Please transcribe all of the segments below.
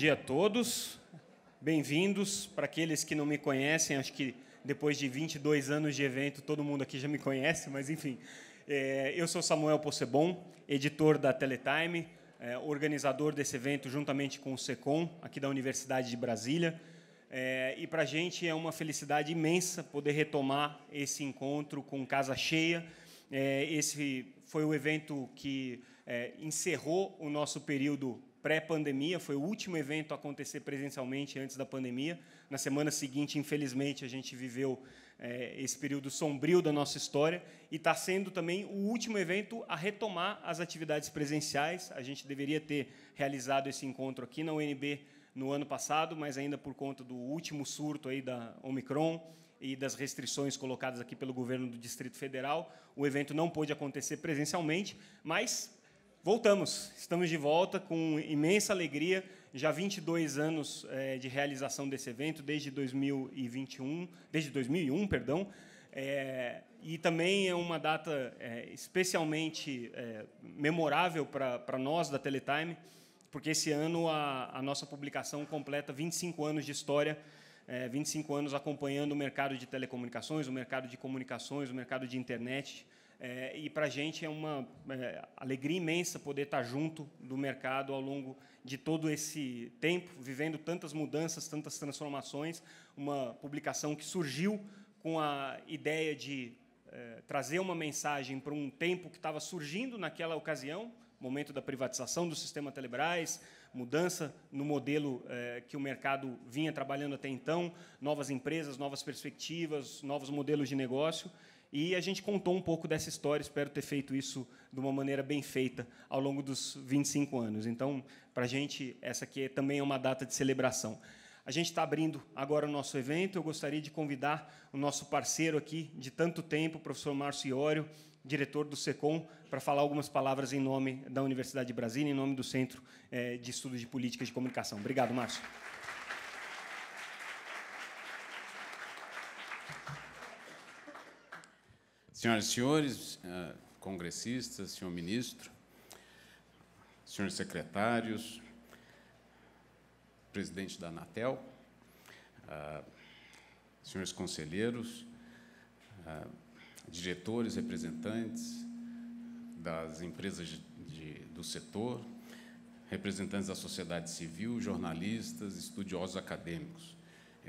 dia a todos. Bem-vindos. Para aqueles que não me conhecem, acho que depois de 22 anos de evento, todo mundo aqui já me conhece, mas enfim. É, eu sou Samuel Possebon, editor da Teletime, é, organizador desse evento juntamente com o SECOM, aqui da Universidade de Brasília. É, e para a gente é uma felicidade imensa poder retomar esse encontro com casa cheia. É, esse foi o evento que é, encerrou o nosso período pré-pandemia, foi o último evento a acontecer presencialmente antes da pandemia. Na semana seguinte, infelizmente, a gente viveu é, esse período sombrio da nossa história e está sendo também o último evento a retomar as atividades presenciais. A gente deveria ter realizado esse encontro aqui na UNB no ano passado, mas ainda por conta do último surto aí da Omicron e das restrições colocadas aqui pelo governo do Distrito Federal, o evento não pôde acontecer presencialmente, mas Voltamos, estamos de volta com imensa alegria. Já 22 anos é, de realização desse evento, desde 2021, desde 2001, perdão. É, e também é uma data é, especialmente memorável para nós da Teletime, porque esse ano a, a, nossa publicação completa 25 anos de história, 25 anos acompanhando o mercado de telecomunicações, o mercado de comunicações, o mercado de internet, é, e para a gente é uma é, alegria imensa poder estar junto do mercado ao longo de todo esse tempo, vivendo tantas mudanças, tantas transformações. Uma publicação que surgiu com a ideia de é, trazer uma mensagem para um tempo que estava surgindo naquela ocasião, momento da privatização do sistema Telebrás, mudança no modelo é, que o mercado vinha trabalhando até então, novas empresas, novas perspectivas, novos modelos de negócio. E a gente contou um pouco dessa história, espero ter feito isso de uma maneira bem feita ao longo dos 25 anos. Então, para a gente, essa aqui é, também é uma data de celebração. A gente está abrindo agora o nosso evento. Eu gostaria de convidar o nosso parceiro aqui de tanto tempo, o professor Márcio Iório, diretor do SECOM, para falar algumas palavras em nome da Universidade de Brasília, em nome do Centro eh, de Estudos de Política de Comunicação. Obrigado, Márcio. Senhoras e senhores, eh, congressistas, senhor ministro, senhores secretários, presidente da Anatel, eh, senhores conselheiros, eh, diretores, representantes das empresas de, de, do setor, representantes da sociedade civil, jornalistas, estudiosos acadêmicos.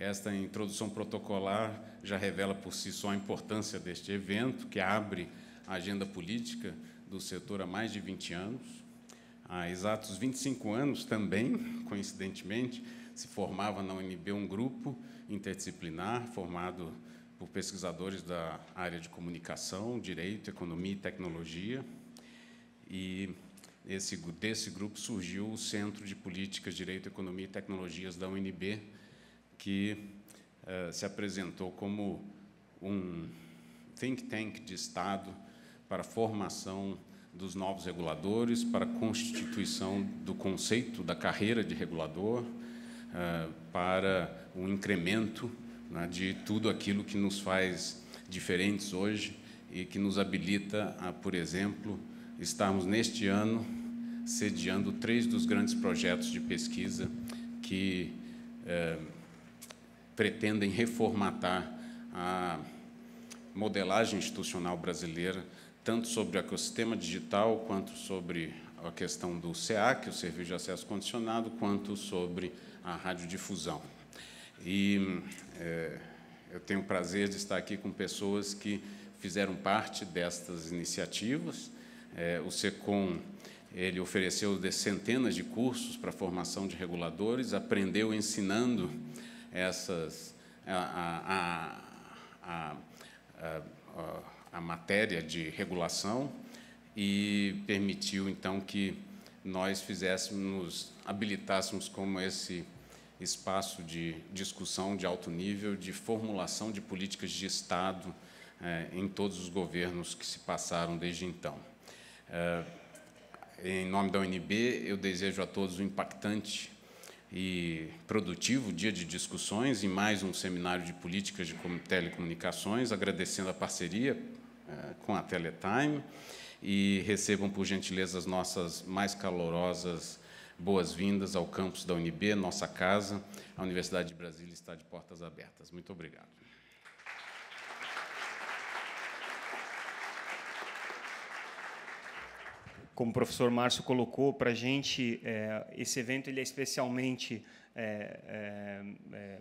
Esta introdução protocolar já revela por si só a importância deste evento, que abre a agenda política do setor há mais de 20 anos. Há exatos 25 anos também, coincidentemente, se formava na UNB um grupo interdisciplinar formado por pesquisadores da área de comunicação, direito, economia e tecnologia. E esse, desse grupo surgiu o Centro de Políticas, Direito, Economia e Tecnologias da UNB, que uh, se apresentou como um think tank de Estado para a formação dos novos reguladores, para a constituição do conceito da carreira de regulador, uh, para o incremento né, de tudo aquilo que nos faz diferentes hoje e que nos habilita a, por exemplo, estarmos neste ano sediando três dos grandes projetos de pesquisa que eh, pretendem reformatar a modelagem institucional brasileira, tanto sobre o ecossistema digital, quanto sobre a questão do SEAC, o Serviço de Acesso Condicionado, quanto sobre a radiodifusão. E é, eu tenho o prazer de estar aqui com pessoas que fizeram parte destas iniciativas. É, o SECOM ele ofereceu centenas de cursos para formação de reguladores, aprendeu ensinando essas a, a, a, a matéria de regulação e permitiu então que nós fizéssemos, habilitássemos como esse espaço de discussão de alto nível, de formulação de políticas de Estado eh, em todos os governos que se passaram desde então. Eh, em nome da UNB, eu desejo a todos um impactante e produtivo dia de discussões em mais um seminário de políticas de telecomunicações, agradecendo a parceria eh, com a Teletime e recebam, por gentileza, as nossas mais calorosas boas-vindas ao campus da UNB, nossa casa. A Universidade de Brasília está de portas abertas. Muito obrigado. como o professor Márcio colocou, para a gente é, esse evento ele é especialmente é, é, é,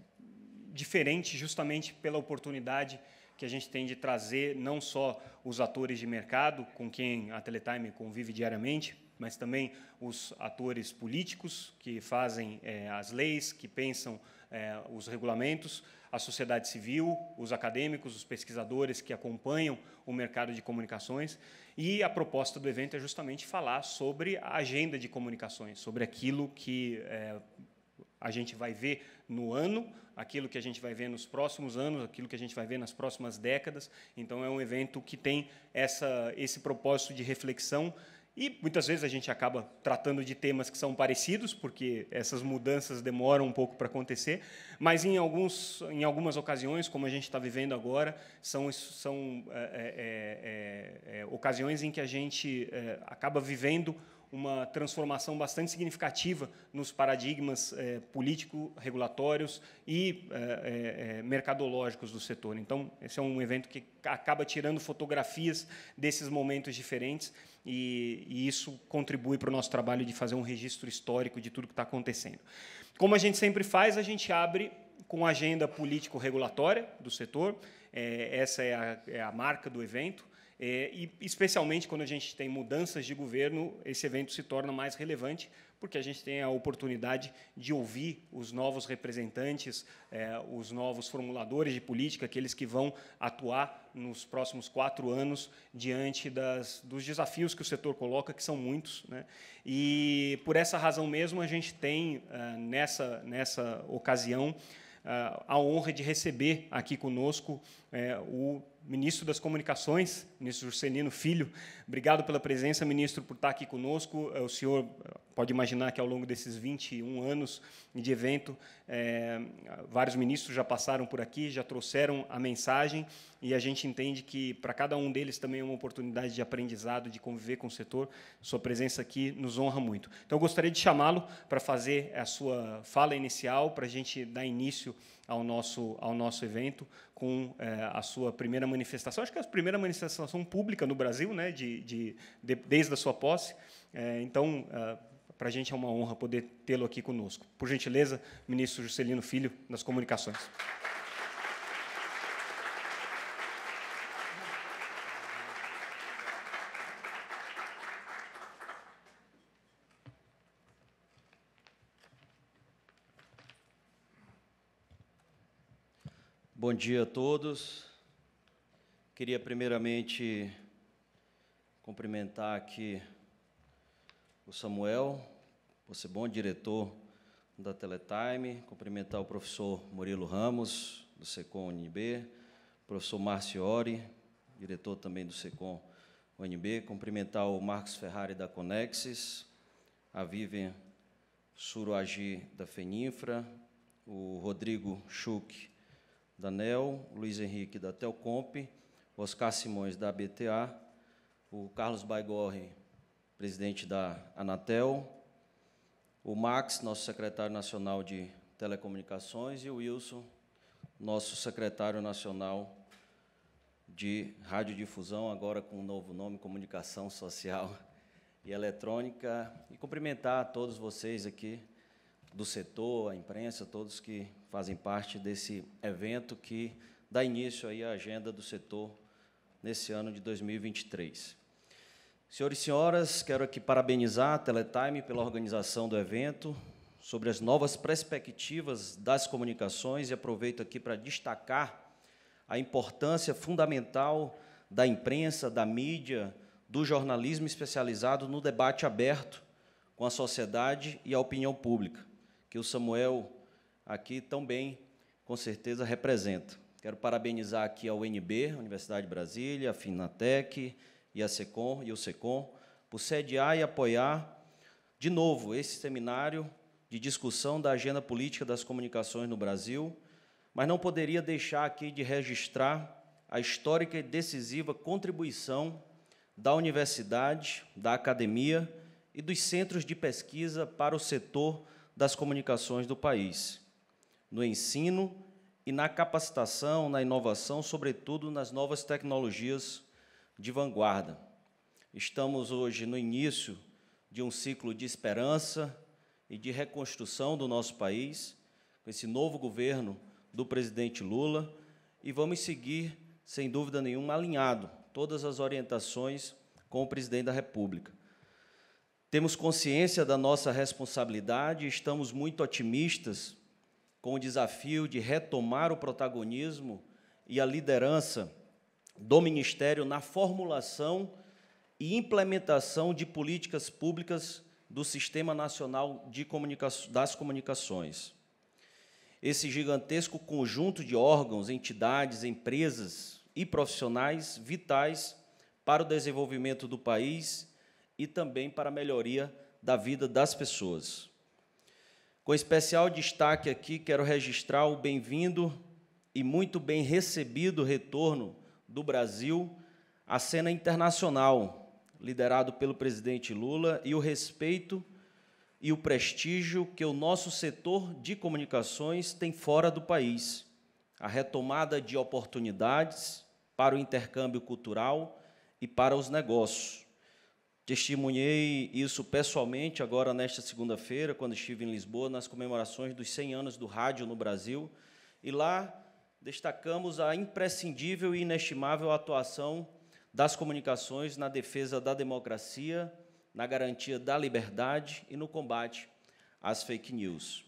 diferente justamente pela oportunidade que a gente tem de trazer não só os atores de mercado, com quem a Teletime convive diariamente, mas também os atores políticos que fazem é, as leis, que pensam é, os regulamentos, a sociedade civil, os acadêmicos, os pesquisadores que acompanham o mercado de comunicações. E a proposta do evento é justamente falar sobre a agenda de comunicações, sobre aquilo que é, a gente vai ver no ano, aquilo que a gente vai ver nos próximos anos, aquilo que a gente vai ver nas próximas décadas. Então, é um evento que tem essa, esse propósito de reflexão e muitas vezes a gente acaba tratando de temas que são parecidos, porque essas mudanças demoram um pouco para acontecer, mas em, alguns, em algumas ocasiões, como a gente está vivendo agora, são, são é é, é, é, é, ocasiões em que a gente é, acaba vivendo uma transformação bastante significativa nos paradigmas é, eh, político-regulatórios e é, é, mercadológicos do setor. Então, esse é um evento que acaba tirando fotografias desses momentos diferentes e, e isso contribui para o nosso trabalho de fazer um registro histórico de tudo que está acontecendo. Como a gente sempre faz, a gente abre com a agenda político-regulatória do setor. essa é a, é a marca do evento é, e, especialmente, quando a gente tem mudanças de governo, esse evento se torna mais relevante, porque a gente tem a oportunidade de ouvir os novos representantes, é, os novos formuladores de política, aqueles que vão atuar nos próximos quatro anos diante das, dos desafios que o setor coloca, que são muitos. Né? E, por essa razão mesmo, a gente tem, é, nessa, nessa ocasião, é, a honra de receber aqui conosco é, o ministro das Comunicações ministro Juscelino Filho. Obrigado pela presença, ministro, por estar aqui conosco. É, o senhor pode imaginar que, ao longo desses 21 anos de evento, é, vários ministros já passaram por aqui, já trouxeram a mensagem, e a gente entende que, para cada um deles, também é uma oportunidade de aprendizado, de conviver com o setor. Sua presença aqui nos honra muito. Então, eu gostaria de chamá-lo para fazer a sua fala inicial, para a gente dar início ao nosso, ao nosso evento com é, a sua primeira manifestação. Acho que é a primeira manifestação administração pública no Brasil, né, de, de, de desde a sua posse. É, então, é, para a gente é uma honra poder tê-lo aqui conosco. Por gentileza, ministro Juscelino Filho, das Comunicações. Bom dia a todos. Queria primeiramente cumprimentar aqui o Samuel, você bom diretor da Teletime, cumprimentar o professor Murilo Ramos, do SECOM UNB, professor Márcio Ori, diretor também do SECOM UNB, cumprimentar o Marcos Ferrari da Conexis, a Vivian Suruagi da Feninfra, o Rodrigo Schuch da NEL, o Luiz Henrique da Telcomp, Oscar Simões, da BTA, o Carlos Baigorre, presidente da Anatel, o Max, nosso secretário nacional de telecomunicações, e o Wilson, nosso secretário nacional de radiodifusão, agora com o um novo nome, comunicação social e eletrônica, e cumprimentar todos vocês aqui do setor, a imprensa, todos que fazem parte desse evento que dá início aí à agenda do setor nesse ano de 2023. Senhores e senhoras, quero aqui parabenizar a Teletime pela organização do evento, sobre as novas perspectivas das comunicações e aproveito aqui para destacar a importância fundamental da imprensa, da mídia, do jornalismo especializado no debate aberto com a sociedade e a opinião pública, que o Samuel aqui também, com certeza, representa. Quero parabenizar aqui a UNB, a Universidade de Brasília, a Finatec e a Secom e o Secom por sediar e apoiar de novo esse seminário de discussão da agenda política das comunicações no Brasil, mas não poderia deixar aqui de registrar a histórica e decisiva contribuição da universidade, da academia e dos centros de pesquisa para o setor das comunicações do país, no ensino e na capacitação, na inovação, sobretudo nas novas tecnologias de vanguarda. Estamos hoje no início de um ciclo de esperança e de reconstrução do nosso país, com esse novo governo do presidente Lula, e vamos seguir, sem dúvida nenhuma, alinhado todas as orientações com o presidente da República. Temos consciência da nossa responsabilidade e estamos muito otimistas com o desafio de retomar o protagonismo e a liderança do Ministério na formulação e implementação de políticas públicas do Sistema Nacional de Comunica das Comunicações. Esse gigantesco conjunto de órgãos, entidades, empresas e profissionais vitais para o desenvolvimento do país e também para a melhoria da vida das pessoas. Com especial destaque aqui, quero registrar o bem-vindo e muito bem recebido retorno do Brasil à cena internacional, liderado pelo presidente Lula, e o respeito e o prestígio que o nosso setor de comunicações tem fora do país. A retomada de oportunidades para o intercâmbio cultural e para os negócios. Testemunhei isso pessoalmente agora nesta segunda-feira, quando estive em Lisboa, nas comemorações dos 100 anos do rádio no Brasil, e lá destacamos a imprescindível e inestimável atuação das comunicações na defesa da democracia, na garantia da liberdade e no combate às fake news.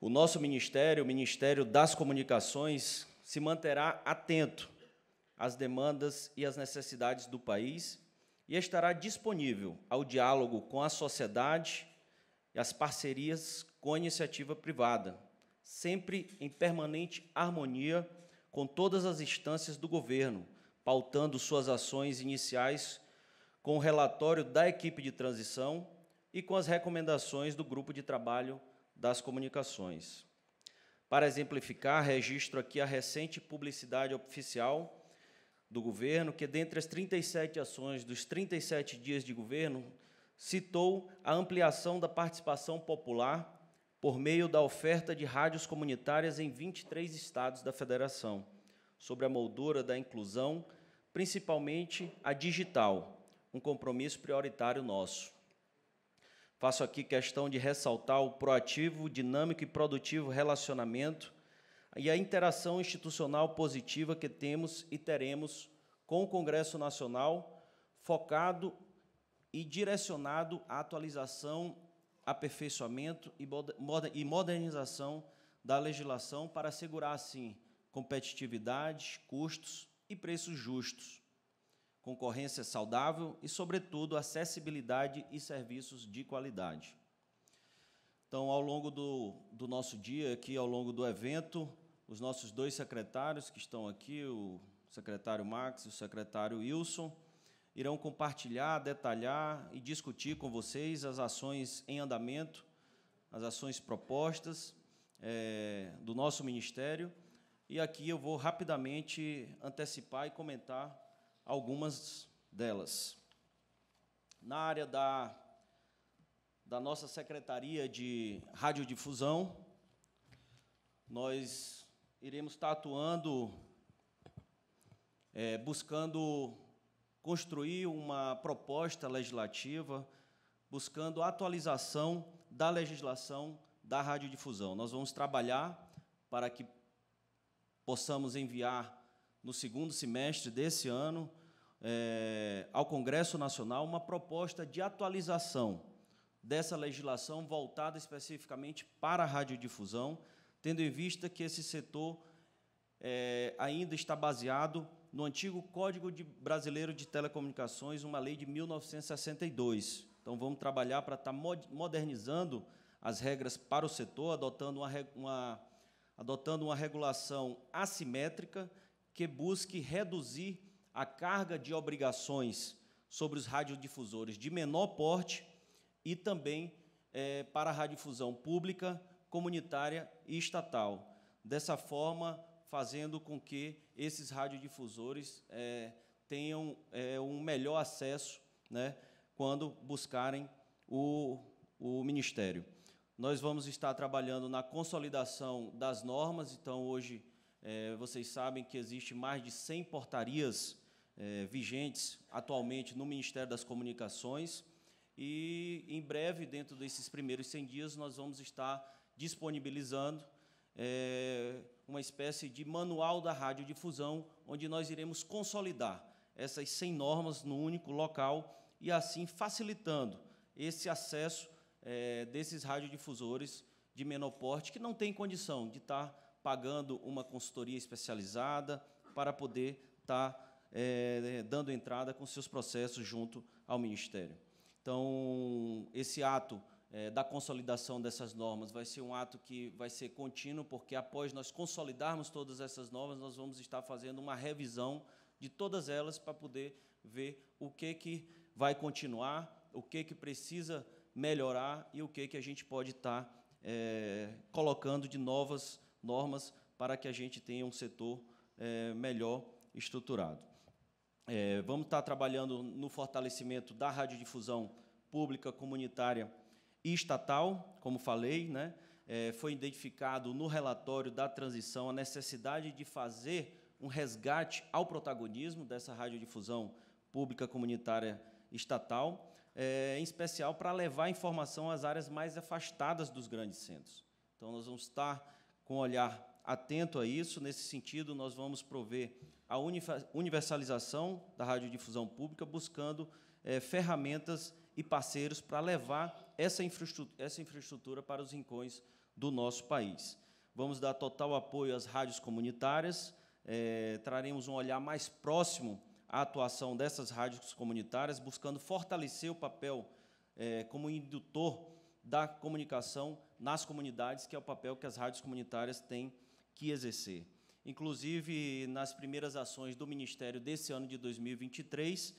O nosso ministério, o Ministério das Comunicações, se manterá atento às demandas e às necessidades do país e estará disponível ao diálogo com a sociedade e as parcerias com a iniciativa privada, sempre em permanente harmonia com todas as instâncias do governo, pautando suas ações iniciais com o relatório da equipe de transição e com as recomendações do grupo de trabalho das comunicações. Para exemplificar, registro aqui a recente publicidade oficial do governo, que dentre as 37 ações dos 37 dias de governo, citou a ampliação da participação popular por meio da oferta de rádios comunitárias em 23 estados da federação, sobre a moldura da inclusão, principalmente a digital, um compromisso prioritário nosso. Faço aqui questão de ressaltar o proativo, dinâmico e produtivo relacionamento e a interação institucional positiva que temos e teremos com o Congresso Nacional, focado e direcionado à atualização, aperfeiçoamento e modernização da legislação para assegurar, assim, competitividade, custos e preços justos, concorrência saudável e, sobretudo, acessibilidade e serviços de qualidade. Então, ao longo do, do nosso dia, aqui ao longo do evento, os nossos dois secretários que estão aqui, o secretário Max e o secretário Wilson, irão compartilhar, detalhar e discutir com vocês as ações em andamento, as ações propostas é, do nosso ministério. E aqui eu vou rapidamente antecipar e comentar algumas delas. Na área da, da nossa Secretaria de Radiodifusão, nós iremos estar atuando, é, buscando construir uma proposta legislativa, buscando atualização da legislação da radiodifusão. Nós vamos trabalhar para que possamos enviar no segundo semestre desse ano é, ao Congresso Nacional uma proposta de atualização dessa legislação voltada especificamente para a radiodifusão tendo em vista que esse setor é, ainda está baseado no antigo Código de Brasileiro de Telecomunicações, uma lei de 1962. Então, vamos trabalhar para estar tá modernizando as regras para o setor, adotando uma, uma, adotando uma regulação assimétrica que busque reduzir a carga de obrigações sobre os radiodifusores de menor porte e também é, para a radiodifusão pública, comunitária e estatal. Dessa forma, fazendo com que esses radiodifusores é, tenham é, um melhor acesso né, quando buscarem o, o Ministério. Nós vamos estar trabalhando na consolidação das normas, então, hoje, é, vocês sabem que existe mais de 100 portarias é, vigentes atualmente no Ministério das Comunicações. E em breve, dentro desses primeiros 100 dias, nós vamos estar disponibilizando é, uma espécie de manual da radiodifusão, onde nós iremos consolidar essas 100 normas no único local e, assim, facilitando esse acesso é, desses radiodifusores de menor porte que não tem condição de estar tá pagando uma consultoria especializada para poder estar tá, é, dando entrada com seus processos junto ao Ministério. Então, esse ato é, da consolidação dessas normas. Vai ser um ato que vai ser contínuo, porque após nós consolidarmos todas essas normas, nós vamos estar fazendo uma revisão de todas elas para poder ver o que, que vai continuar, o que, que precisa melhorar e o que, que a gente pode estar é, colocando de novas normas para que a gente tenha um setor é, melhor estruturado. É, vamos estar trabalhando no fortalecimento da radiodifusão pública comunitária e estatal, como falei, né? É, foi identificado no relatório da transição a necessidade de fazer um resgate ao protagonismo dessa radiodifusão pública comunitária estatal, é, em especial para levar informação às áreas mais afastadas dos grandes centros. Então, nós vamos estar com olhar atento a isso. Nesse sentido, nós vamos prover a universalização da radiodifusão pública, buscando é, ferramentas e parceiros para levar essa infraestrutura, essa infraestrutura para os rincões do nosso país. Vamos dar total apoio às rádios comunitárias, é, traremos um olhar mais próximo à atuação dessas rádios comunitárias, buscando fortalecer o papel é, como indutor da comunicação nas comunidades, que é o papel que as rádios comunitárias têm que exercer. Inclusive, nas primeiras ações do Ministério desse ano de 2023,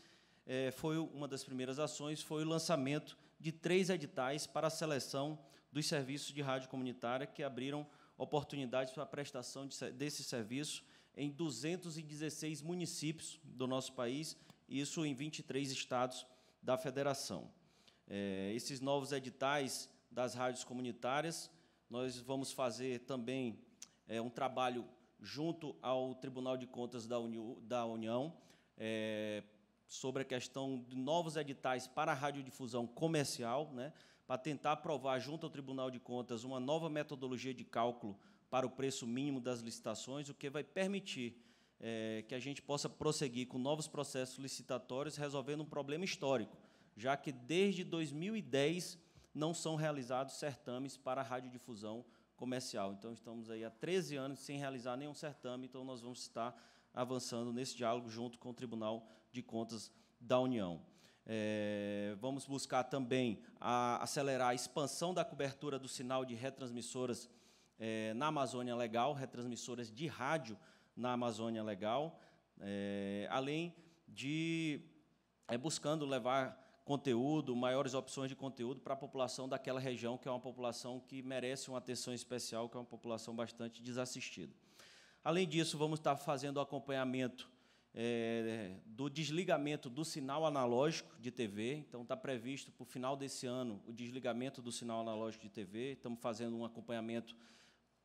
é, eh, foi uma das primeiras ações foi o lançamento de três editais para a seleção dos serviços de rádio comunitária que abriram oportunidades para a prestação de, desse serviço em 216 municípios do nosso país, isso em 23 estados da federação. É, esses novos editais das rádios comunitárias, nós vamos fazer também é, um trabalho junto ao Tribunal de Contas da, União, da União é, sobre a questão de novos editais para a radiodifusão comercial, né, para tentar aprovar junto ao Tribunal de Contas uma nova metodologia de cálculo para o preço mínimo das licitações, o que vai permitir é, que a gente possa prosseguir com novos processos licitatórios, resolvendo um problema histórico, já que desde 2010 não são realizados certames para a radiodifusão comercial. Então, estamos aí há 13 anos sem realizar nenhum certame, então nós vamos estar avançando nesse diálogo junto com o Tribunal de Contas da União. É, vamos buscar também a, acelerar a expansão da cobertura do sinal de retransmissoras é, na Amazônia Legal, retransmissoras de rádio na Amazônia Legal, é, além de é, buscando levar conteúdo, maiores opções de conteúdo para a população daquela região, que é uma população que merece uma atenção especial, que é uma população bastante desassistida. Além disso, vamos estar fazendo acompanhamento é, do desligamento do sinal analógico de TV. Então, está previsto para o final desse ano o desligamento do sinal analógico de TV. Estamos fazendo um acompanhamento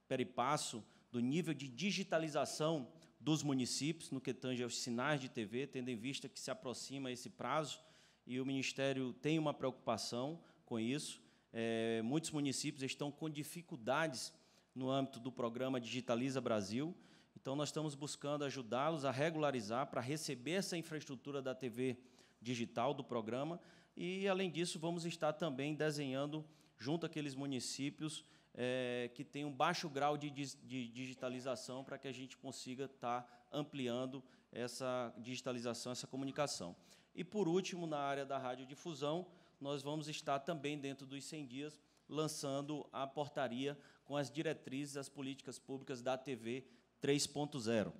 peripasso do nível de digitalização dos municípios no que tange aos sinais de TV, tendo em vista que se aproxima esse prazo e o Ministério tem uma preocupação com isso. É, muitos municípios estão com dificuldades no âmbito do programa Digitaliza Brasil então, nós estamos buscando ajudá-los a regularizar para receber essa infraestrutura da TV digital do programa. E, além disso, vamos estar também desenhando, junto àqueles municípios é, que têm um baixo grau de, de digitalização, para que a gente consiga estar ampliando essa digitalização, essa comunicação. E, por último, na área da radiodifusão, nós vamos estar também, dentro dos 100 dias, lançando a portaria com as diretrizes, as políticas públicas da TV 3.0.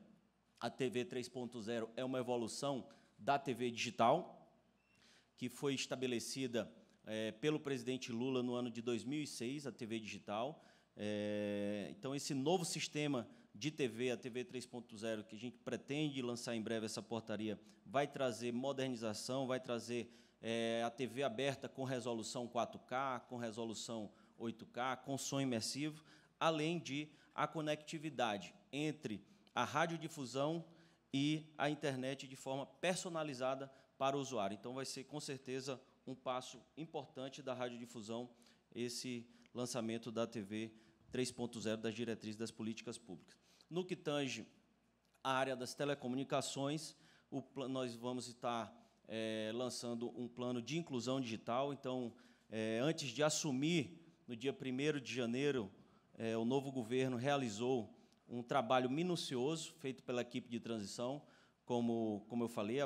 A TV 3.0 é uma evolução da TV digital, que foi estabelecida é, pelo presidente Lula no ano de 2006, a TV digital. É, então, esse novo sistema de TV, a TV 3.0, que a gente pretende lançar em breve essa portaria, vai trazer modernização, vai trazer é, a TV aberta com resolução 4K, com resolução 8K, com som imersivo, além de a conectividade entre a radiodifusão e a internet de forma personalizada para o usuário. Então, vai ser, com certeza, um passo importante da radiodifusão esse lançamento da TV 3.0 das diretrizes das políticas públicas. No que tange à área das telecomunicações, nós vamos estar é, lançando um plano de inclusão digital. Então, é, antes de assumir, no dia 1 de janeiro, é, o novo governo realizou um trabalho minucioso feito pela equipe de transição, como, como eu falei,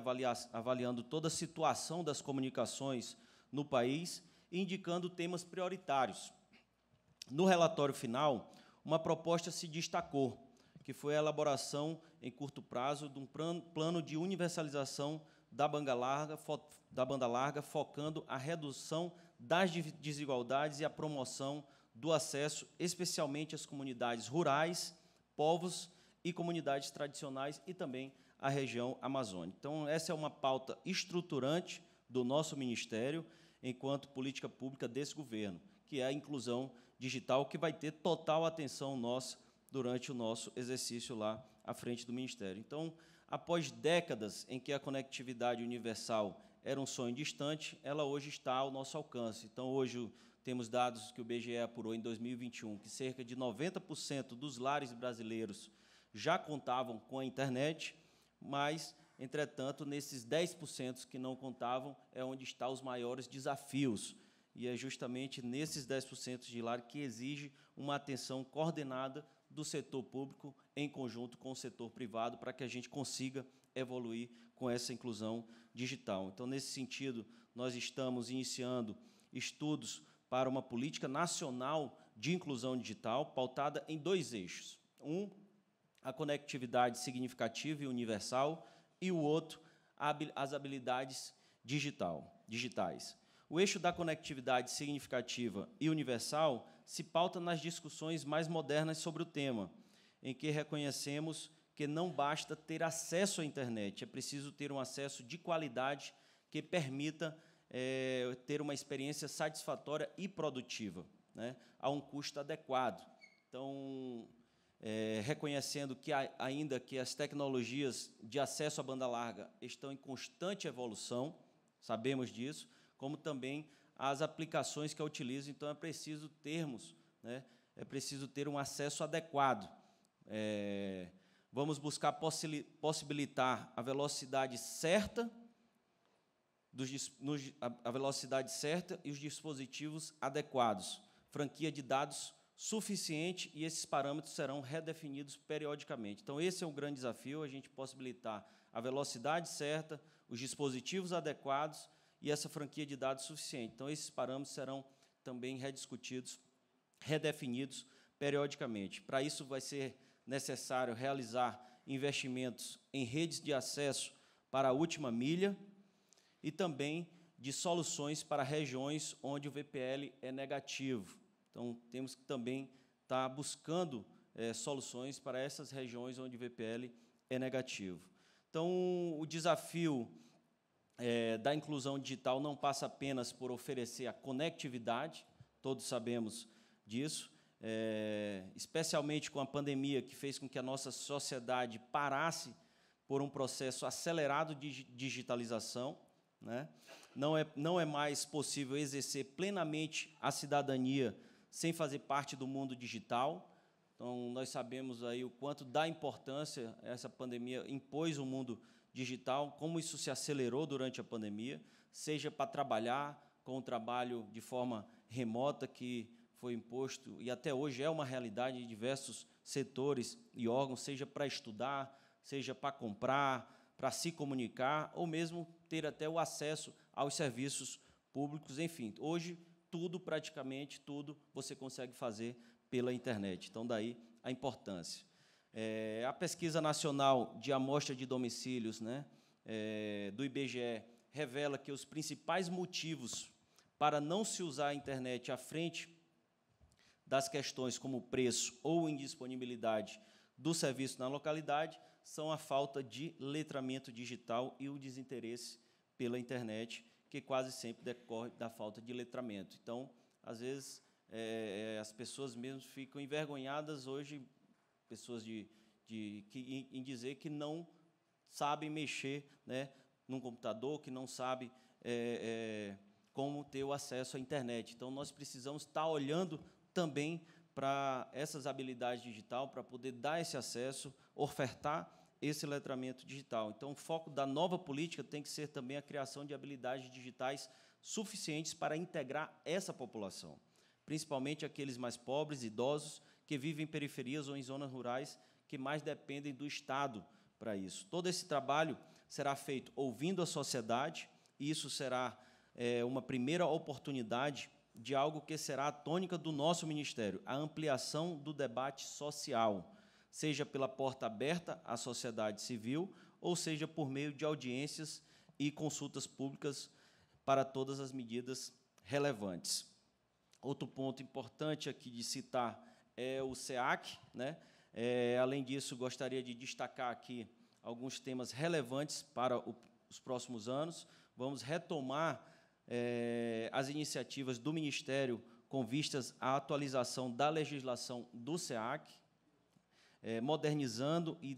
avaliando toda a situação das comunicações no país e indicando temas prioritários. No relatório final, uma proposta se destacou, que foi a elaboração em curto prazo de um plano de universalização da banda larga, da banda larga focando a redução das desigualdades e a promoção do acesso, especialmente às comunidades rurais povos e comunidades tradicionais e também a região amazônica. Então, essa é uma pauta estruturante do nosso ministério enquanto política pública desse governo, que é a inclusão digital, que vai ter total atenção nossa durante o nosso exercício lá à frente do ministério. Então, após décadas em que a conectividade universal era um sonho distante, ela hoje está ao nosso alcance. Então, hoje temos dados que o BGE apurou em 2021 que cerca de 90% dos lares brasileiros já contavam com a internet, mas, entretanto, nesses 10% que não contavam é onde estão os maiores desafios. E é justamente nesses 10% de lar que exige uma atenção coordenada do setor público em conjunto com o setor privado para que a gente consiga evoluir com essa inclusão digital. Então, nesse sentido, nós estamos iniciando estudos para uma política nacional de inclusão digital pautada em dois eixos. Um, a conectividade significativa e universal, e o outro, as habilidades digital, digitais. O eixo da conectividade significativa e universal se pauta nas discussões mais modernas sobre o tema, em que reconhecemos que não basta ter acesso à internet, é preciso ter um acesso de qualidade que permita é, ter uma experiência satisfatória e produtiva, né, a um custo adequado. Então, é, reconhecendo que ainda que as tecnologias de acesso à banda larga estão em constante evolução, sabemos disso, como também as aplicações que a utilizam, então é preciso termos, né, é preciso ter um acesso adequado. É, vamos buscar possibilitar a velocidade certa dos, nos, a, a velocidade certa e os dispositivos adequados, franquia de dados suficiente e esses parâmetros serão redefinidos periodicamente. Então, esse é um grande desafio, a gente possibilitar a velocidade certa, os dispositivos adequados e essa franquia de dados suficiente. Então, esses parâmetros serão também rediscutidos, redefinidos periodicamente. Para isso, vai ser necessário realizar investimentos em redes de acesso para a última milha, e também de soluções para regiões onde o VPL é negativo. Então, temos que também estar tá buscando é, soluções para essas regiões onde o VPL é negativo. Então, o desafio é, da inclusão digital não passa apenas por oferecer a conectividade, todos sabemos disso, é, especialmente com a pandemia que fez com que a nossa sociedade parasse por um processo acelerado de digitalização. Né? Não, é, não é mais possível exercer plenamente a cidadania sem fazer parte do mundo digital. Então, nós sabemos aí o quanto da importância essa pandemia impôs o mundo digital, como isso se acelerou durante a pandemia, seja para trabalhar com o trabalho de forma remota que foi imposto e até hoje é uma realidade em diversos setores e órgãos, seja para estudar, seja para comprar, para se comunicar ou mesmo ter até o acesso aos serviços públicos, enfim. Hoje, tudo, praticamente tudo, você consegue fazer pela internet. Então, daí a importância. É, a pesquisa nacional de amostra de domicílios né, é, do IBGE revela que os principais motivos para não se usar a internet à frente das questões como preço ou indisponibilidade do serviço na localidade são a falta de letramento digital e o desinteresse pela internet, que quase sempre decorre da falta de letramento. Então, às vezes, é, é as pessoas mesmo ficam envergonhadas hoje, pessoas de, de que, em dizer que não sabem mexer né, num computador, que não sabem é, é, como ter o acesso à internet. Então, nós precisamos estar tá olhando também para essas habilidades digitais, para poder dar esse acesso, ofertar esse letramento digital. Então, o foco da nova política tem que ser também a criação de habilidades digitais suficientes para integrar essa população, principalmente aqueles mais pobres, idosos, que vivem em periferias ou em zonas rurais que mais dependem do Estado para isso. Todo esse trabalho será feito ouvindo a sociedade, e isso será é, uma primeira oportunidade de algo que será a tônica do nosso ministério, a ampliação do debate social, seja pela porta aberta à sociedade civil, ou seja por meio de audiências e consultas públicas para todas as medidas relevantes. Outro ponto importante aqui de citar é o SEAC. Né? É, além disso, gostaria de destacar aqui alguns temas relevantes para o, os próximos anos. Vamos retomar é, as iniciativas do Ministério com vistas à atualização da legislação do SEAC, é, modernizando e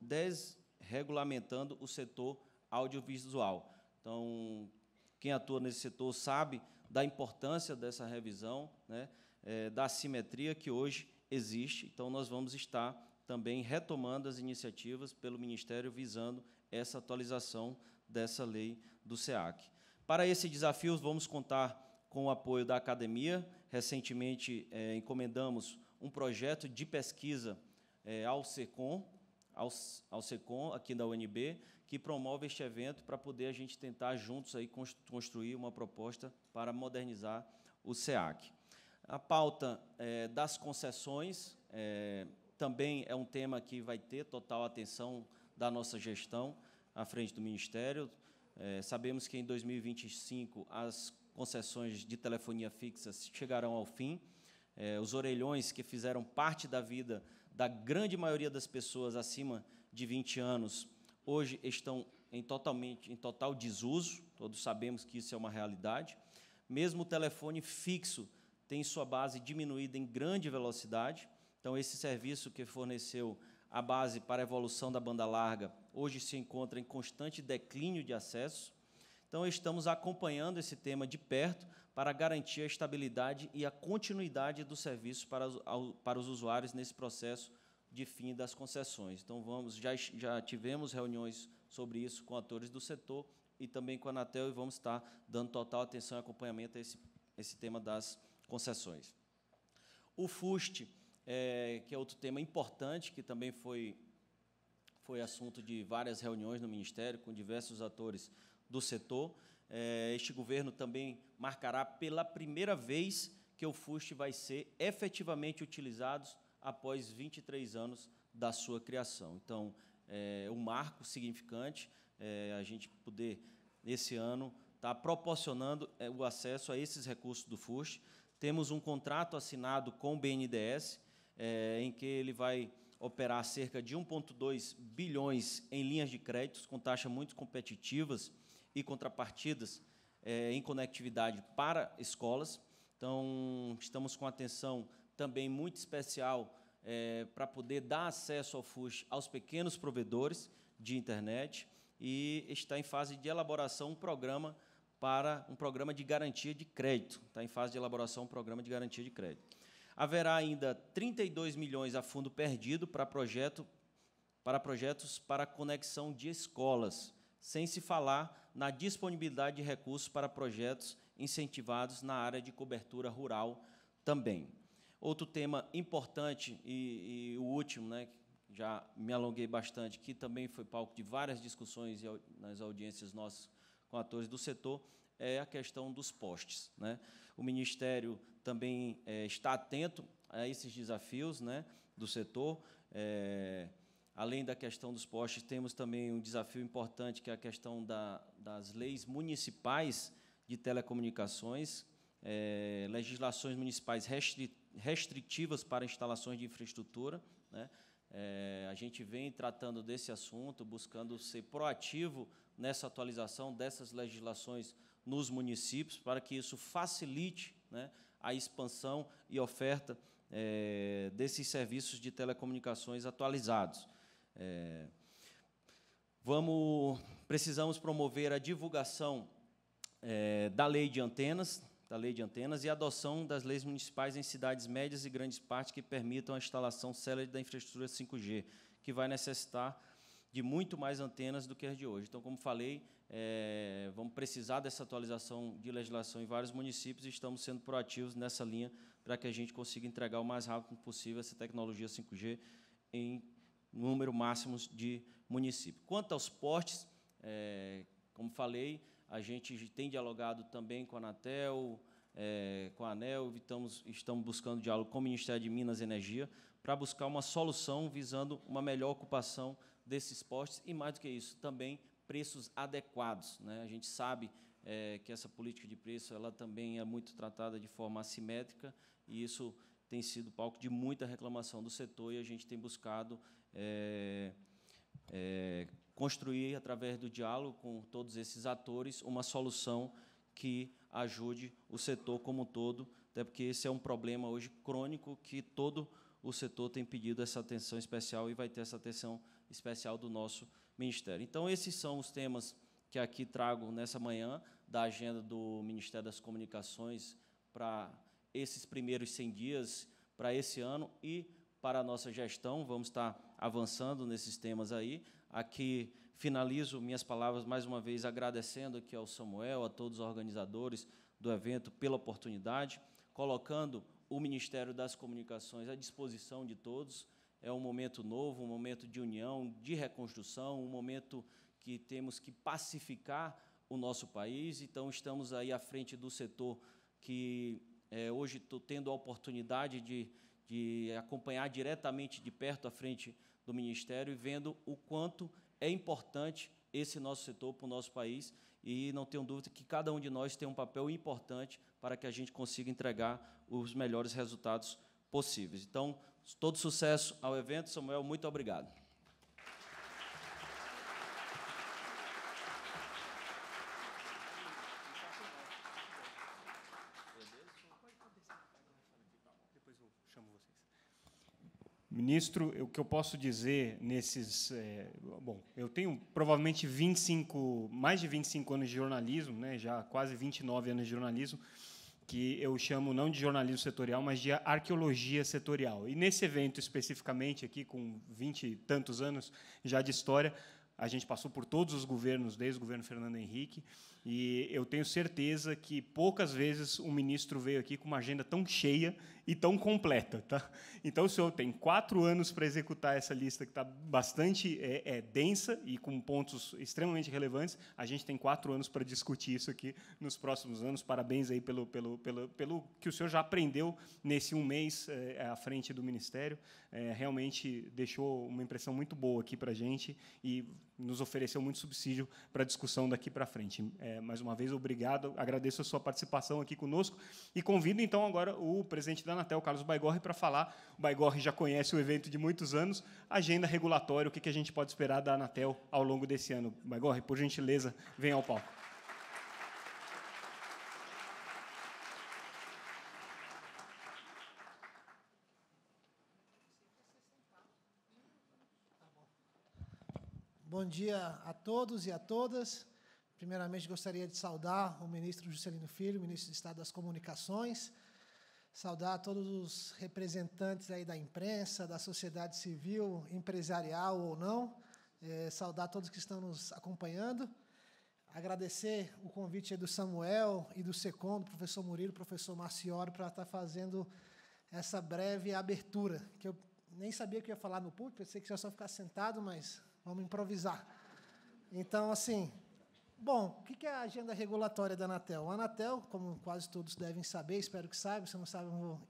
desregulamentando o setor audiovisual. Então, quem atua nesse setor sabe da importância dessa revisão, né, é, da simetria que hoje existe. Então, nós vamos estar também retomando as iniciativas pelo Ministério visando essa atualização dessa lei do SEAC. Para esse desafio, vamos contar com o apoio da academia. Recentemente, é, encomendamos um projeto de pesquisa é, ao SECOM, ao, SECOM, aqui da UNB, que promove este evento para poder a gente tentar juntos aí construir uma proposta para modernizar o SEAC. A pauta é, das concessões é, também é um tema que vai ter total atenção da nossa gestão à frente do Ministério. É, sabemos que em 2025 as concessões de telefonia fixa chegarão ao fim. É, os orelhões que fizeram parte da vida da grande maioria das pessoas acima de 20 anos hoje estão em, totalmente, em total desuso, todos sabemos que isso é uma realidade. Mesmo o telefone fixo tem sua base diminuída em grande velocidade, então esse serviço que forneceu a base para a evolução da banda larga hoje se encontra em constante declínio de acesso. Então, estamos acompanhando esse tema de perto para garantir a estabilidade e a continuidade do serviço para, para os usuários nesse processo de fim das concessões. Então, vamos, já, já tivemos reuniões sobre isso com atores do setor e também com a Anatel e vamos estar dando total atenção e acompanhamento a esse, esse tema das concessões. O FUST, é, eh, que é outro tema importante, que também foi foi assunto de várias reuniões no Ministério com diversos atores do setor. É, este governo também marcará pela primeira vez que o FUST vai ser efetivamente utilizado após 23 anos da sua criação. Então, é um marco significante é, a gente poder, esse ano, estar tá proporcionando é, o acesso a esses recursos do FUST. Temos um contrato assinado com o BNDES, é, em que ele vai operar cerca de 1,2 bilhões em linhas de créditos com taxas muito competitivas e contrapartidas é, em conectividade para escolas. Então, estamos com atenção também muito especial é, para poder dar acesso ao FUSH aos pequenos provedores de internet e está em fase de elaboração um programa para um programa de garantia de crédito. Está em fase de elaboração um programa de garantia de crédito. Haverá ainda 32 milhões a fundo perdido para, projeto, para projetos para conexão de escolas, sem se falar na disponibilidade de recursos para projetos incentivados na área de cobertura rural também. Outro tema importante e, e o último, né, já me alonguei bastante, que também foi palco de várias discussões nas audiências nossas com atores do setor, é a questão dos postes. Né? O Ministério também é, está atento a esses desafios né, do setor. É, além da questão dos postes, temos também um desafio importante, que é a questão da, das leis municipais de telecomunicações, é, legislações municipais restritivas para instalações de infraestrutura. Né? É, a gente vem tratando desse assunto, buscando ser proativo nessa atualização dessas legislações nos municípios, para que isso facilite né, a expansão e oferta é, desses serviços de telecomunicações atualizados. É, vamos, precisamos promover a divulgação é, da lei de antenas, da lei de antenas e a adoção das leis municipais em cidades médias e grandes partes que permitam a instalação célere da infraestrutura 5G, que vai necessitar de muito mais antenas do que as de hoje. Então, como falei, é, vamos precisar dessa atualização de legislação em vários municípios e estamos sendo proativos nessa linha para que a gente consiga entregar o mais rápido possível essa tecnologia 5G em número máximo de municípios. Quanto aos postes, é, como falei, a gente tem dialogado também com a Anatel, é, com a ANEL, estamos, estamos buscando diálogo com o Ministério de Minas e Energia para buscar uma solução visando uma melhor ocupação desses postes e, mais do que isso, também preços adequados. Né? A gente sabe é, que essa política de preço ela também é muito tratada de forma assimétrica e isso tem sido palco de muita reclamação do setor e a gente tem buscado é, é, construir, através do diálogo com todos esses atores, uma solução que ajude o setor como um todo, até porque esse é um problema hoje crônico que todo o setor tem pedido essa atenção especial e vai ter essa atenção especial do nosso setor ministério. Então, esses são os temas que aqui trago nessa manhã da agenda do Ministério das Comunicações para esses primeiros 100 dias, para esse ano e para a nossa gestão. Vamos estar avançando nesses temas aí. Aqui finalizo minhas palavras mais uma vez agradecendo aqui ao Samuel, a todos os organizadores do evento pela oportunidade, colocando o Ministério das Comunicações à disposição de todos é um momento novo, um momento de união, de reconstrução, um momento que temos que pacificar o nosso país. Então, estamos aí à frente do setor que é, hoje estou tendo a oportunidade de, de acompanhar diretamente de perto à frente do Ministério e vendo o quanto é importante esse nosso setor para o nosso país. E não tenho dúvida que cada um de nós tem um papel importante para que a gente consiga entregar os melhores resultados possíveis. Então, Todo sucesso ao evento. Samuel, muito obrigado. Ministro, o que eu posso dizer nesses. É, bom, eu tenho provavelmente 25, mais de 25 anos de jornalismo, né, já quase 29 anos de jornalismo que eu chamo não de jornalismo setorial, mas de arqueologia setorial. E nesse evento especificamente, aqui com vinte e tantos anos já de história, a gente passou por todos os governos, desde o governo Fernando Henrique, e eu tenho certeza que poucas vezes um ministro veio aqui com uma agenda tão cheia e tão completa. Tá? Então, o senhor tem quatro anos para executar essa lista, que está bastante é, é, densa e com pontos extremamente relevantes. A gente tem quatro anos para discutir isso aqui nos próximos anos. Parabéns aí pelo, pelo, pelo, pelo que o senhor já aprendeu nesse um mês é, à frente do Ministério. É, realmente deixou uma impressão muito boa aqui para a gente e nos ofereceu muito subsídio para a discussão daqui para frente. É, mais uma vez, obrigado. Agradeço a sua participação aqui conosco e convido, então, agora o presidente da Anatel até o Carlos Baigorre para falar. O Baigorre já conhece o evento de muitos anos. Agenda regulatória, o que a gente pode esperar da Anatel ao longo desse ano. Baigorre, por gentileza, venha ao palco. Bom dia a todos e a todas. Primeiramente, gostaria de saudar o ministro Juscelino Filho, ministro de Estado das Comunicações, saudar todos os representantes aí da imprensa, da sociedade civil, empresarial ou não, é, saudar todos que estão nos acompanhando, agradecer o convite do Samuel e do Secom, do professor Murilo, professor Marciori, para estar tá fazendo essa breve abertura, que eu nem sabia que eu ia falar no público, pensei que ia é só ficar sentado, mas vamos improvisar. Então, assim, Bom, o que é a agenda regulatória da Anatel? A Anatel, como quase todos devem saber, espero que saibam, se não sabem, vou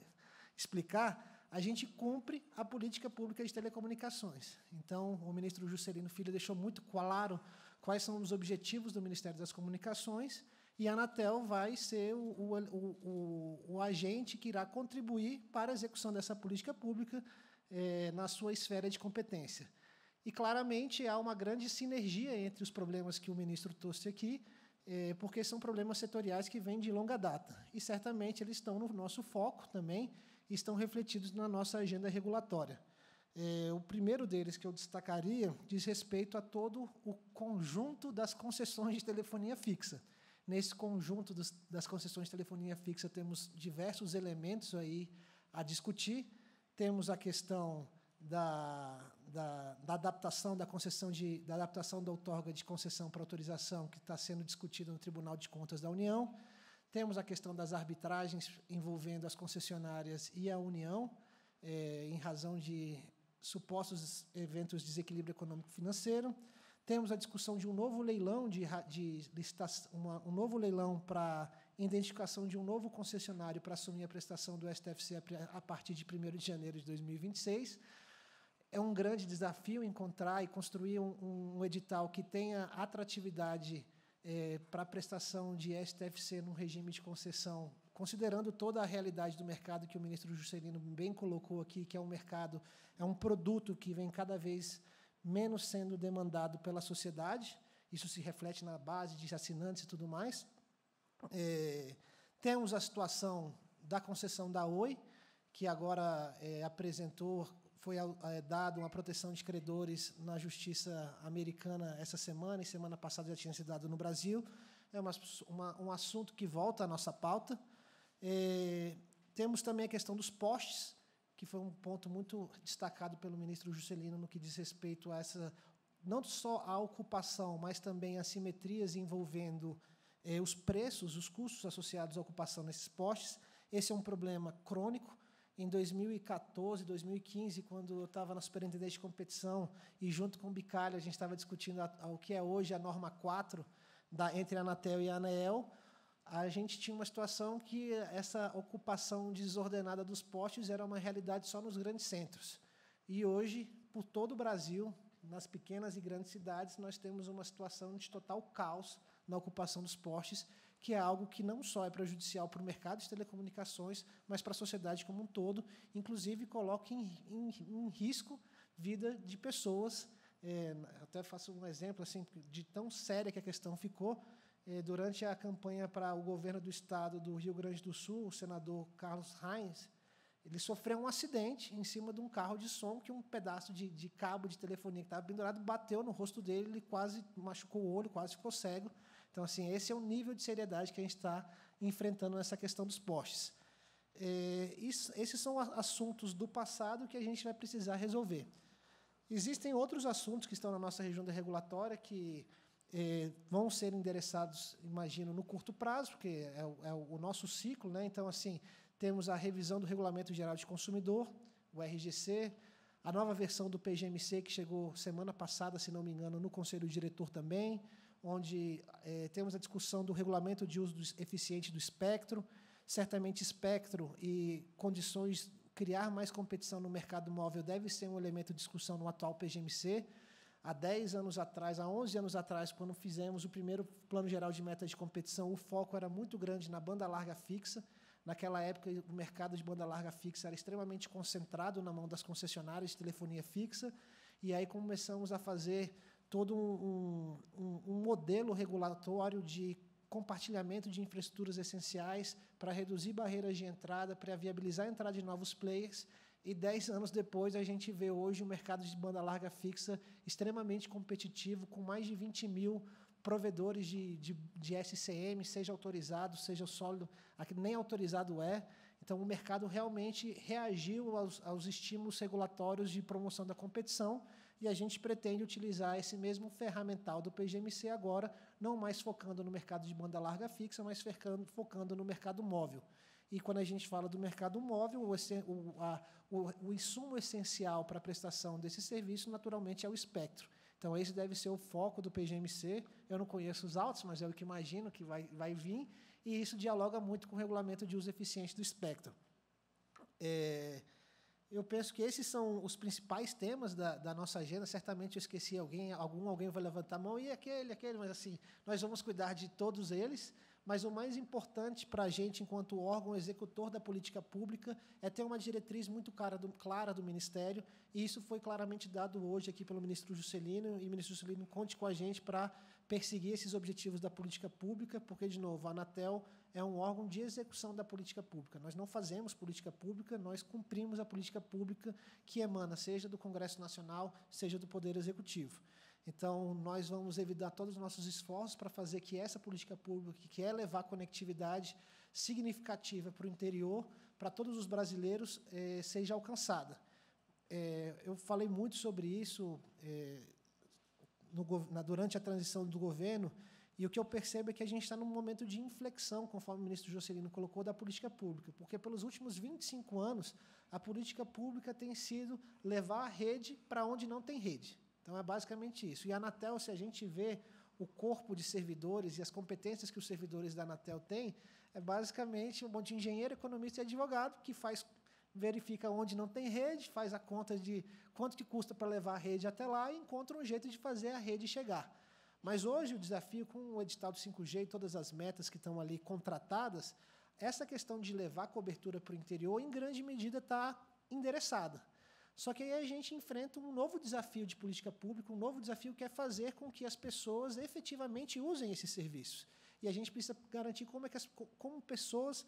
explicar. A gente cumpre a política pública de telecomunicações. Então, o ministro Juscelino Filho deixou muito claro quais são os objetivos do Ministério das Comunicações e a Anatel vai ser o, o, o, o agente que irá contribuir para a execução dessa política pública eh, na sua esfera de competência. E claramente há uma grande sinergia entre os problemas que o ministro trouxe aqui, eh, porque são problemas setoriais que vêm de longa data. E certamente eles estão no nosso foco também e estão refletidos na nossa agenda regulatória. Eh, o primeiro deles que eu destacaria diz respeito a todo o conjunto das concessões de telefonia fixa. Nesse conjunto das concessões de telefonia fixa, temos diversos elementos aí a discutir. Temos a questão da, da, da, adaptação da concessão de da adaptação da outorga de concessão para autorização que está sendo discutida no Tribunal de Contas da União. Temos a questão das arbitragens envolvendo as concessionárias e a União, é, em razão de supostos eventos de desequilíbrio econômico-financeiro. Temos a discussão de um novo leilão de, de licitação, uma, um novo leilão para identificação de um novo concessionário para assumir a prestação do STFC a, a partir de 1 de janeiro de 2026 é um grande desafio encontrar e construir um, um edital que tenha atratividade é, para prestação de STFC num regime de concessão, considerando toda a realidade do mercado que o ministro Juscelino bem colocou aqui, que é um mercado, é um produto que vem cada vez menos sendo demandado pela sociedade, isso se reflete na base de assinantes e tudo mais. É, temos a situação da concessão da Oi, que agora é, apresentou foi é, é, dado uma proteção de credores na justiça americana essa semana, e semana passada já tinha sido dado no Brasil. É uma, uma, um assunto que volta à nossa pauta. É, temos também a questão dos postes, que foi um ponto muito destacado pelo ministro Juscelino no que diz respeito a essa, não só a ocupação, mas também as simetrias envolvendo é, os preços, os custos associados à ocupação nesses postes. Esse é um problema crônico em 2014, 2015, quando eu estava na Superintendência de Competição e junto com o Bicalho a gente estava discutindo a, a, o que é hoje a norma 4 da, entre a Anatel e a Anael, a gente tinha uma situação que essa ocupação desordenada dos postes era uma realidade só nos grandes centros. E hoje, por todo o Brasil, nas pequenas e grandes cidades, nós temos uma situação de total caos na ocupação dos postes que é algo que não só é prejudicial para o mercado de telecomunicações, mas para a sociedade como um todo, inclusive coloca em, em, em risco vida de pessoas. É, até faço um exemplo assim de tão séria que a questão ficou é, durante a campanha para o governo do estado do Rio Grande do Sul, o senador Carlos Reins, ele sofreu um acidente em cima de um carro de som que um pedaço de, de cabo de telefonia que estava pendurado bateu no rosto dele, ele quase machucou o olho, quase ficou cego. Então, assim, esse é o nível de seriedade que a gente está enfrentando nessa questão dos postes. É, isso, esses são assuntos do passado que a gente vai precisar resolver. Existem outros assuntos que estão na nossa região regulatória que é, vão ser endereçados, imagino, no curto prazo, porque é o, é o, nosso ciclo. Né? Então, assim, temos a revisão do Regulamento Geral de Consumidor, o RGC, a nova versão do PGMC, que chegou semana passada, se não me engano, no Conselho Diretor também, onde é, temos a discussão do regulamento de uso eficiente do espectro, certamente espectro e condições criar mais competição no mercado móvel deve ser um elemento de discussão no atual PGMC. Há 10 anos atrás, há 11 anos atrás, quando fizemos o primeiro Plano Geral de Metas de Competição, o foco era muito grande na banda larga fixa. Naquela época, o mercado de banda larga fixa era extremamente concentrado na mão das concessionárias de telefonia fixa. E aí começamos a fazer todo um, um, um modelo regulatório de compartilhamento de infraestruturas essenciais para reduzir barreiras de entrada, para viabilizar a entrada de novos players. E dez anos depois, a gente vê hoje o um mercado de banda larga fixa extremamente competitivo, com mais de 20 mil provedores de, de, de SCM, seja autorizado, seja sólido, nem autorizado é. Então, o mercado realmente reagiu aos, aos estímulos regulatórios de promoção da competição e a gente pretende utilizar esse mesmo ferramental do PGMC agora, não mais focando no mercado de banda larga fixa, mas focando no mercado móvel. E quando a gente fala do mercado móvel, o, a, o, o insumo essencial para a prestação desse serviço, naturalmente, é o espectro. Então, esse deve ser o foco do PGMC. Eu não conheço os altos mas é o que imagino que vai, vai vir. E isso dialoga muito com o regulamento de uso eficiente do espectro. É, eu penso que esses são os principais temas da, da, nossa agenda. Certamente eu esqueci alguém, algum alguém vai levantar a mão e aquele, aquele, mas assim, nós vamos cuidar de todos eles. Mas o mais importante para a gente, enquanto órgão executor da política pública, é ter uma diretriz muito do, clara do Ministério, e isso foi claramente dado hoje aqui pelo ministro Juscelino. E, ministro Juscelino, conte com a gente para perseguir esses objetivos da política pública, porque, de novo, a Anatel é um órgão de execução da política pública. Nós não fazemos política pública, nós cumprimos a política pública que emana, seja do Congresso Nacional, seja do Poder Executivo. Então, nós vamos evitar todos os nossos esforços para fazer que essa política pública, que quer levar conectividade significativa para o interior, para todos os brasileiros, eh, seja alcançada. Eh, eu falei muito sobre isso eh, no, na, durante a transição do governo, e o que eu percebo é que a gente está num momento de inflexão, conforme o ministro Juscelino colocou, da política pública, porque pelos últimos 25 anos, a política pública tem sido levar a rede para onde não tem rede. Então é basicamente isso. E a Anatel, se a gente vê o corpo de servidores e as competências que os servidores da Anatel têm, é basicamente um monte de engenheiro, economista e advogado que faz verifica onde não tem rede, faz a conta de quanto que custa para levar a rede até lá e encontra um jeito de fazer a rede chegar. Mas hoje o desafio com o edital do 5G e todas as metas que estão ali contratadas, essa questão de levar cobertura para o interior, em grande medida, está endereçada. Só que aí a gente enfrenta um novo desafio de política pública, um novo desafio que é fazer com que as pessoas efetivamente usem esses serviços. E a gente precisa garantir como, é que as, como pessoas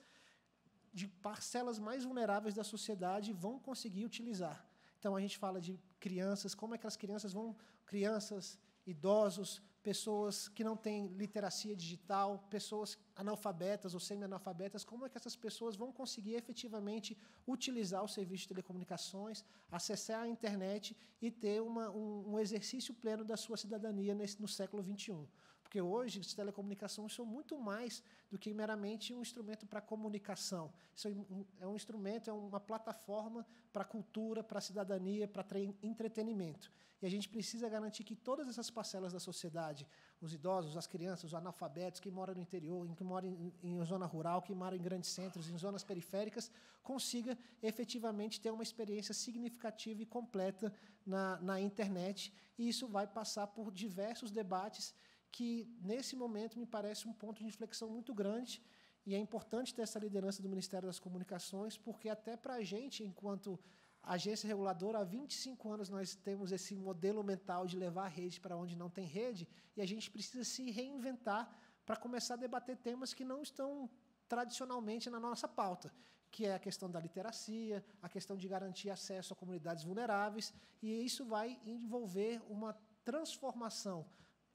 de parcelas mais vulneráveis da sociedade vão conseguir utilizar. Então a gente fala de crianças, como é que as crianças vão, crianças, idosos, pessoas que não têm literacia digital, pessoas analfabetas ou semi-analfabetas, como é que essas pessoas vão conseguir efetivamente utilizar o serviço de telecomunicações, acessar a internet e ter uma, um, um exercício pleno da sua cidadania nesse, no século XXI? Porque hoje as telecomunicações são muito mais do que meramente um instrumento para comunicação. Isso é um é instrumento, é uma plataforma para cultura, para cidadania, para entretenimento. E a gente precisa garantir que todas essas parcelas da sociedade, os idosos, as crianças, os analfabetos, quem mora no interior, quem mora em, em zona rural, quem mora em grandes centros, em zonas periféricas, consiga efetivamente ter uma experiência significativa e completa na, na internet. E isso vai passar por diversos debates que nesse momento me parece um ponto de inflexão muito grande e é importante ter essa liderança do Ministério das Comunicações, porque até para a gente, enquanto agência reguladora, há 25 anos nós temos esse modelo mental de levar a rede para onde não tem rede, e a gente precisa se reinventar para começar a debater temas que não estão tradicionalmente na nossa pauta, que é a questão da literacia, a questão de garantir acesso a comunidades vulneráveis, e isso vai envolver uma transformação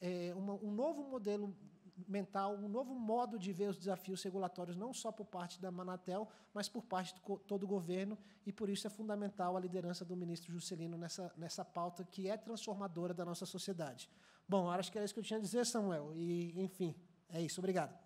é, uma, um novo modelo mental, um novo modo de ver os desafios regulatórios, não só por parte da Manatel, mas por parte de todo o governo, e por isso é fundamental a liderança do ministro Juscelino nessa, nessa pauta que é transformadora da nossa sociedade. Bom, acho que era isso que eu tinha a dizer, Samuel, e enfim, é isso. Obrigado.